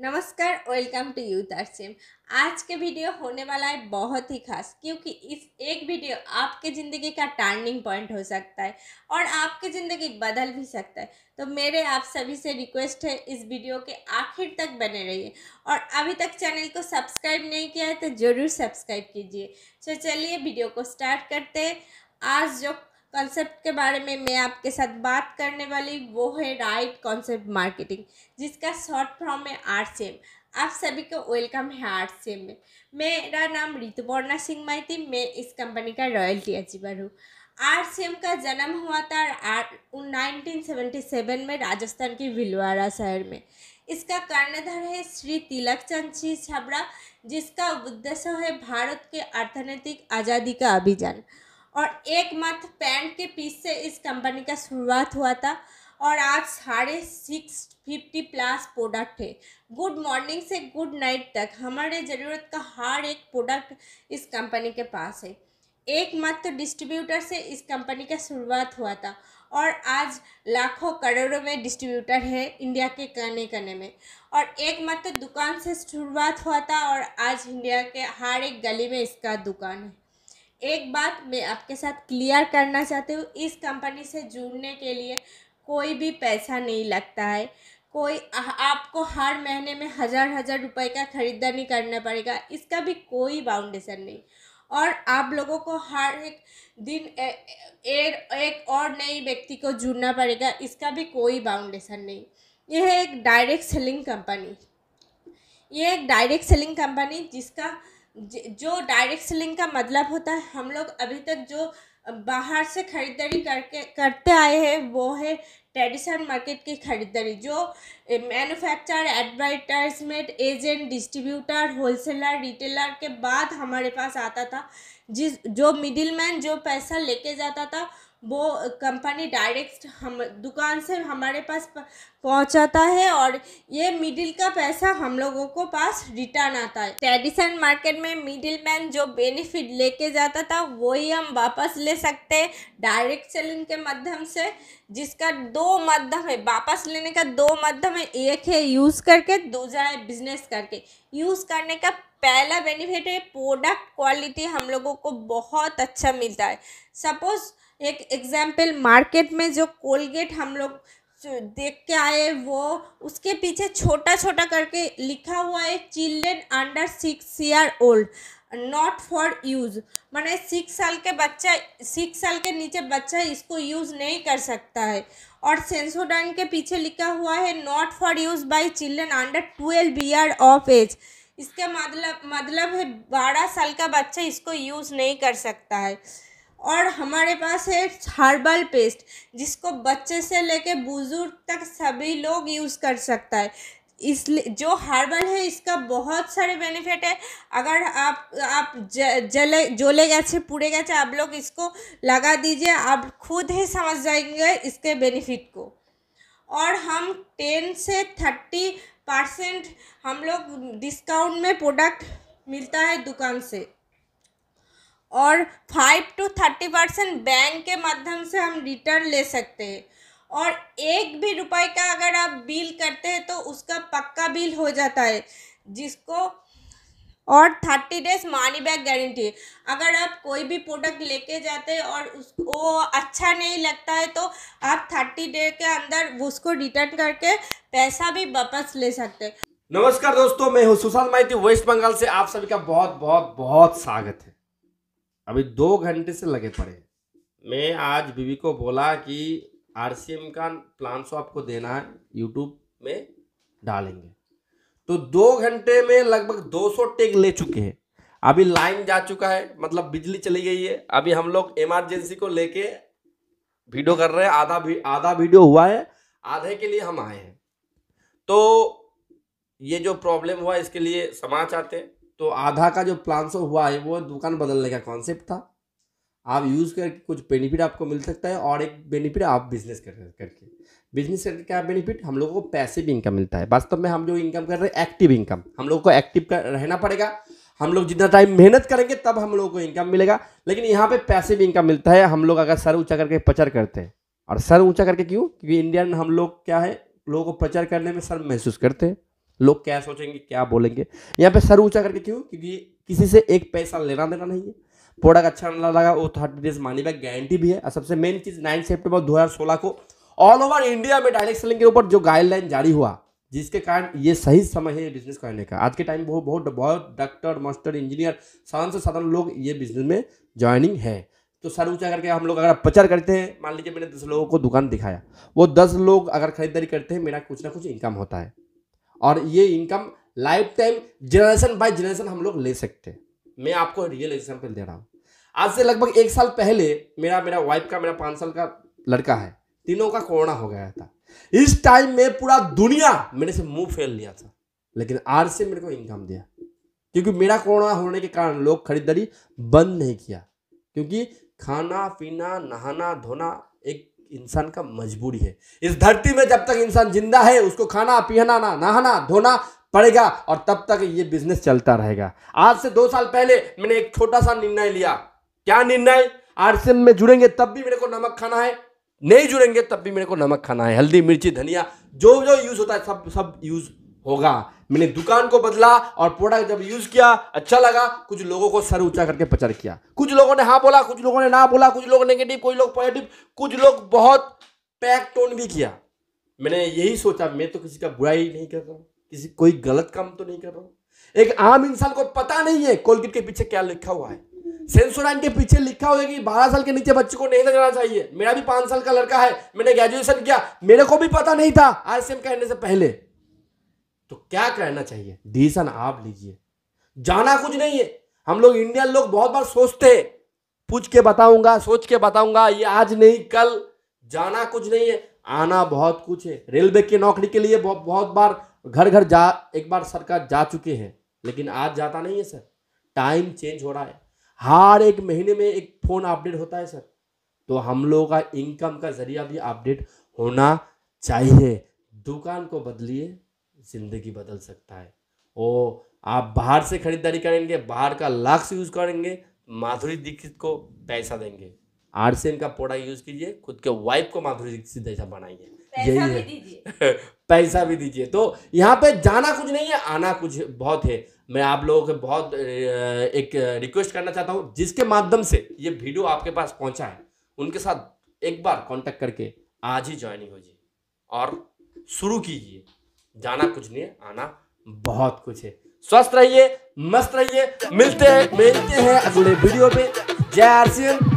नमस्कार welcome to you तरसीम आज के वीडियो होने वाला है बहुत ही खास क्योंकि इस एक वीडियो आपके ज़िंदगी का टर्निंग पॉइंट हो सकता है और आपकी ज़िंदगी बदल भी सकता है तो मेरे आप सभी से रिक्वेस्ट है इस वीडियो के आखिर तक बने रहिए और अभी तक चैनल को सब्सक्राइब नहीं किया है तो ज़रूर सब्सक्राइब कीजिए तो चलिए वीडियो को स्टार्ट करते हैं आज जो कॉन्सेप्ट के बारे में मैं आपके साथ बात करने वाली वो है राइट कॉन्सेप्ट मार्केटिंग जिसका शॉर्ट फॉर्म है आर सी एम आप सभी को वेलकम है आर सी एम में मेरा नाम ऋतुपर्णा सिंह माइती मैं इस कंपनी का रॉयल्टी अचीवर हूँ आर सी एम का जन्म हुआ था नाइनटीन सेवेंटी सेवन में राजस्थान के भिलवाड़ा शहर में इसका कर्णधार है श्री तिलक चंद सिंह छाबड़ा जिसका उद्देश्य है भारत के अर्थनैतिक आज़ादी का अभियान और एक मंथ पैंट के पीस से इस कंपनी का शुरुआत हुआ था और आज साढ़े सिक्स फिफ्टी प्लस प्रोडक्ट है गुड मॉर्निंग से गुड नाइट तक हमारे ज़रूरत का हर एक प्रोडक्ट इस कंपनी के पास है एक मात्र डिस्ट्रीब्यूटर से इस कंपनी का शुरुआत हुआ था और आज लाखों करोड़ों में डिस्ट्रीब्यूटर है इंडिया के कने कने में और एक मात्र दुकान से शुरुआत हुआ था और आज इंडिया के हर एक गली में इसका दुकान है एक बात मैं आपके साथ क्लियर करना चाहती हूँ इस कंपनी से जुड़ने के लिए कोई भी पैसा नहीं लगता है कोई आपको हर महीने में हज़ार हज़ार रुपए का ख़रीदारी करना पड़ेगा इसका भी कोई बाउंडेशन नहीं और आप लोगों को हर एक दिन ए, ए, एक और नई व्यक्ति को जुड़ना पड़ेगा इसका भी कोई बाउंडेशन नहीं यह एक डायरेक्ट सेलिंग कंपनी यह एक डायरेक्ट सेलिंग कंपनी जिसका जो डायरेक्ट सेलिंग का मतलब होता है हम लोग अभी तक जो बाहर से ख़रीदारी करके करते आए हैं वो है ट्रेडिशन मार्केट की खरीदारी जो manufacture advertisement agent distributor wholesaler retailer के बाद हमारे पास आता था जिस जो मिडिल मैन जो पैसा लेके जाता था वो कंपनी डायरेक्ट हम दुकान से हमारे पास पहुंचाता है और ये मिडिल का पैसा हम लोगों को पास रिटर्न आता है ट्रेडिशनल मार्केट में मिडिल मैन जो बेनिफिट लेके जाता था वही हम वापस ले सकते हैं डायरेक्ट सेलिंग के माध्यम से जिसका दो दो मध्यम है वापस लेने का दो मध्यम है एक है यूज़ करके दूसरा है बिजनेस करके यूज़ करने का पहला बेनिफिट है प्रोडक्ट क्वालिटी हम लोगों को बहुत अच्छा मिलता है सपोज़ एक एग्जाम्पल मार्केट में जो कोलगेट हम लोग देख के आए वो उसके पीछे छोटा छोटा करके लिखा हुआ है children under six year old not for use मैंने सिक्स साल के बच्चा सिक्स साल के नीचे बच्चा इसको यूज़ नहीं कर सकता है और सेंसोडाइन के पीछे लिखा हुआ है not for use by children under twelve year of age इसका मतलब मतलब है बारह साल का बच्चा इसको यूज़ नहीं कर सकता है और हमारे पास है हर्बल पेस्ट जिसको बच्चे से लेके बुज़ुर्ग तक सभी लोग यूज़ कर सकता है इसलिए जो हर्बल है इसका बहुत सारे बेनिफिट है अगर आप आप ज, जले जोले गए पूरे गए आप लोग इसको लगा दीजिए आप खुद ही समझ जाएंगे इसके बेनिफिट को और हम टेन से थर्टी परसेंट हम लोग डिस्काउंट में प्रोडक्ट मिलता है दुकान से और five to thirty percent bank के माध्यम से हम रिटर्न ले सकते हैं और एक भी रुपए का अगर आप बिल करते हैं तो उसका पक्का बिल हो जाता है जिसको और thirty days money back guarantee अगर आप कोई भी प्रोडक्ट लेके जाते हैं और उस वो अच्छा नहीं लगता है तो आप थर्टी डे के अंदर उसको रिटर्न करके पैसा भी वापस ले सकते हैं नमस्कार दोस्तों मैं हूँ सुशांत माइती वेस्ट बंगाल से आप सभी का बहुत बहुत बहुत स्वागत है अभी दो घंटे से लगे पड़े मैं आज बीवी को बोला कि आर का प्लान सो तो आपको देना है यूट्यूब में डालेंगे तो दो घंटे में लगभग 200 टेक ले चुके हैं अभी लाइन जा चुका है मतलब बिजली चली गई है अभी हम लोग इमरजेंसी को लेके वीडियो कर रहे हैं आधा भी आधा वीडियो हुआ है आधे के लिए हम आए हैं तो ये जो प्रॉब्लम हुआ इसके लिए समाचार चाहते हैं तो आधा का जो प्लान सो हुआ है वो दुकान बदलने का कॉन्सेप्ट था आप यूज़ करके कुछ बेनिफिट आपको मिल सकता है और एक बेनिफिट आप बिजनेस कर करके बिजनेस करके क्या बेनिफिट हम लोगों को पैसिव इनकम मिलता है वास्तव में हम जो इनकम कर रहे हैं एक्टिव इनकम हम लोग को एक्टिव कर रहना पड़ेगा हम लोग जितना टाइम मेहनत करेंगे तब हम लोगों को इनकम मिलेगा लेकिन यहाँ पे पैसिव इनकम मिलता है हम लोग अगर सर ऊंचा करके प्रचार करते हैं और सर ऊंचा करके क्यों क्योंकि इंडियन हम लोग क्या है लोगों को प्रचार करने में सर महसूस करते हैं लोग क्या सोचेंगे क्या बोलेंगे यहाँ पे सर ऊंचा करके क्यों क्योंकि किसी से एक पैसा लेना देना नहीं है प्रोडक्ट अच्छा ना लगा वो thirty days money back guarantee भी है और सबसे मेन चीज नाइन सेप्टेम्बर दो को ऑल ओवर इंडिया में डायरेक्ट सेलिंग के ऊपर जो गाइडलाइन जारी हुआ जिसके कारण ये सही समय है बिजनेस करने का आज के टाइम बहुत बहुत बहुत डॉक्टर मास्टर इंजीनियर साधन से साधारण लोग ये बिजनेस में ज्वाइनिंग है तो सर ऊँचा करके हम लोग अगर प्रचार करते हैं मान लीजिए मैंने दस लोगों को दुकान दिखाया वो दस लोग अगर खरीदारी करते हैं मेरा कुछ ना कुछ इनकम होता है और ये income life time generation by generation हम लोग ले सकते हैं मैं आपको रियल एग्जाम्पल दे रहा हूँ आज से लगभग एक साल पहले मेरा मेरा वाइफ का मेरा पाँच साल का लड़का है तीनों का कोरोना हो गया था इस टाइम में पूरा दुनिया मेरे से मुंह फेर लिया था लेकिन आज से मेरे को इनकम दिया क्योंकि मेरा कोरोना होने के कारण लोग खरीदारी बंद नहीं किया क्योंकि खाना पीना नहाना धोना इंसान का मजबूरी है इस धरती में जब तक इंसान जिंदा है उसको खाना पीना ना नहाना धोना पड़ेगा और तब तक ये बिजनेस चलता रहेगा आज से दो साल पहले मैंने एक छोटा सा निर्णय लिया क्या निर्णय आरसीएम में जुड़ेंगे तब भी मेरे को नमक खाना है नहीं जुड़ेंगे तब भी मेरे को नमक खाना है हल्दी मिर्ची धनिया जो जो यूज होता है सब सब यूज होगा मैंने दुकान को बदला और प्रोडक्ट जब यूज किया अच्छा लगा कुछ लोगों को सर ऊंचा करके प्रचार किया कुछ लोगों ने हाँ बोला कुछ लोगों ने ना बोला कुछ लोग नेगेटिव कुछ लोग पॉजिटिव कुछ लोग बहुत पैक टोन भी किया मैंने यही सोचा मैं तो किसी का बुराई नहीं कर रहा हूँ किसी कोई गलत काम तो नहीं कर रहा हूँ एक आम इंसान को पता नहीं है कोलगेट के पीछे क्या लिखा हुआ है सेंसोराइन के पीछे लिखा हुआ है कि बारह साल के नीचे बच्चे को नहीं लगाना चाहिए मेरा भी पांच साल का लड़का है मैंने ग्रेजुएशन किया मेरे को भी पता नहीं था आर कहने से पहले तो क्या करना चाहिए डिसीजन आप लीजिए जाना कुछ नहीं है हम लोग इंडियन लोग बहुत बार सोचते हैं पूछ के बताऊंगा सोच के बताऊंगा ये आज नहीं कल जाना कुछ नहीं है आना बहुत कुछ है रेलवे की नौकरी के लिए बहुत बहुत बार घर घर जा एक बार सरकार जा चुके हैं लेकिन आज जाता नहीं है सर टाइम चेंज हो रहा है हर एक महीने में एक फ़ोन अपडेट होता है सर तो हम लोगों का इनकम का जरिया भी अपडेट होना चाहिए दुकान को बदलिए ज़िंदगी बदल सकता है ओ आप बाहर से ख़रीदारी करेंगे बाहर का से यूज़ करेंगे माधुरी दीक्षित को पैसा देंगे आर से इनका का प्रोडक्ट यूज़ कीजिए खुद के वाइफ को माधुरी दीक्षित जैसा बनाइए यही है पैसा भी दीजिए तो यहाँ पे जाना कुछ नहीं है आना कुछ बहुत है मैं आप लोगों को बहुत एक रिक्वेस्ट करना चाहता हूँ जिसके माध्यम से ये वीडियो आपके पास पहुँचा है उनके साथ एक बार कांटेक्ट करके आज ही ज्वाइनिंग हो जाइए और शुरू कीजिए जाना कुछ नहीं है आना बहुत कुछ है स्वस्थ रहिए मस्त रहिए मिलते हैं मिलते हैं अगले वीडियो में जय सिंह